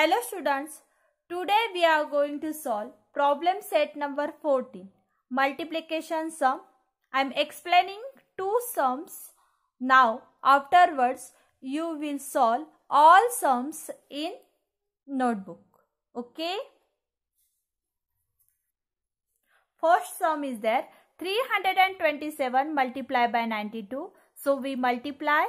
Hello students, today we are going to solve problem set number 14, multiplication sum. I am explaining two sums. Now, afterwards, you will solve all sums in notebook. Okay? First sum is there 327 multiplied by 92. So, we multiply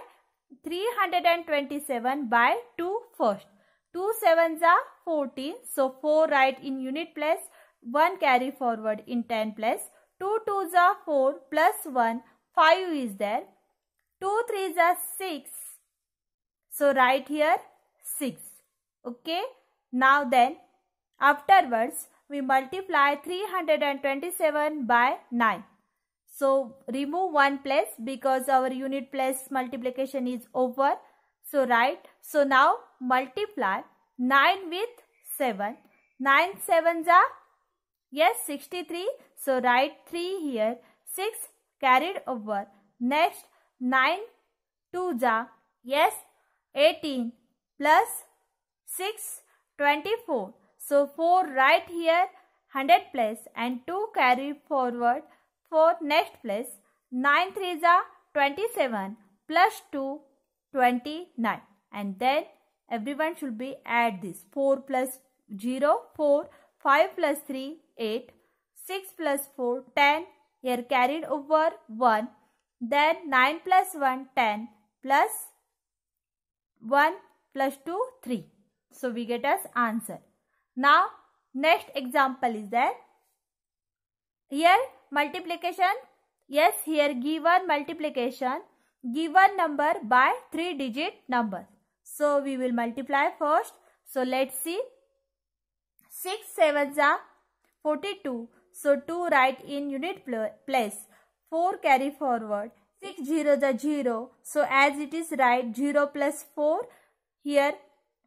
327 by 2 first. 2 sevens are fourteen, So 4 right in unit place, 1 carry forward in 10 place. 2 twos are 4 plus 1, 5 is there. 2 threes are 6. So right here 6. Okay. Now then afterwards we multiply 327 by 9. So remove one place because our unit place multiplication is over. So right. So now multiply 9 with 7. 9 sevens are yes 63. So write 3 here. 6 carried over. Next 9 2s are yes 18 plus 6 24. So 4 right here 100 place and 2 carry forward for next place. 9 nine three is 27 plus 2 29 and then everyone should be add this 4 plus 0 4 5 plus 3 8 6 plus 4 10 here carried over 1 then 9 plus 1 10 plus 1 plus 2 3 so we get as answer now next example is that here multiplication yes here given multiplication given number by 3 digit number, So we will multiply first. So let's see. 6 are 42. So 2 write in unit place. 4 carry forward. 6 zeros are 0. So as it is right 0 plus 4 here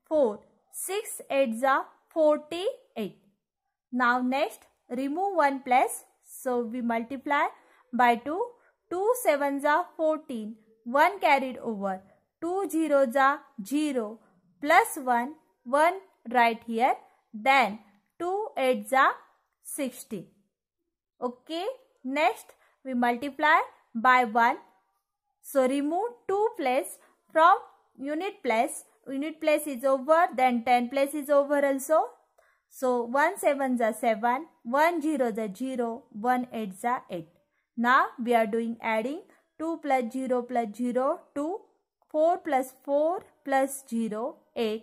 4. 6 8s are 48. Now next remove 1 place. So we multiply by 2. 2 sevens are 14. 1 carried over. 2 zeros are 0 plus 1, 1 right here. Then 2 eights are 60. Okay. Next we multiply by 1. So remove 2 place from unit place. Unit place is over. Then 10 place is over also. So 1 7s are 7, 1 0s are 0, 1 8s are 8. Now we are doing adding 2 plus 0 plus 0, 2. 4 plus 4 plus 0, 8.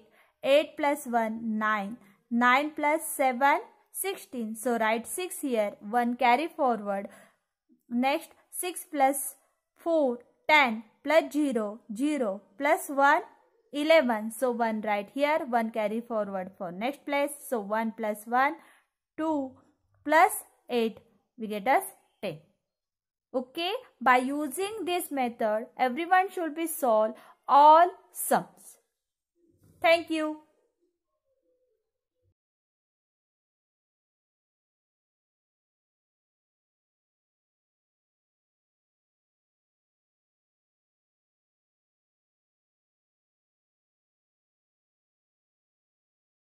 8 plus 1, 9. 9 plus 7, 16. So write 6 here. 1 carry forward. Next 6 plus 4, 10 plus 0, 0 plus 1, 11. So 1 right here, 1 carry forward for next place. So 1 plus 1, 2 plus 8. We get us 10 okay by using this method everyone should be solve all sums thank you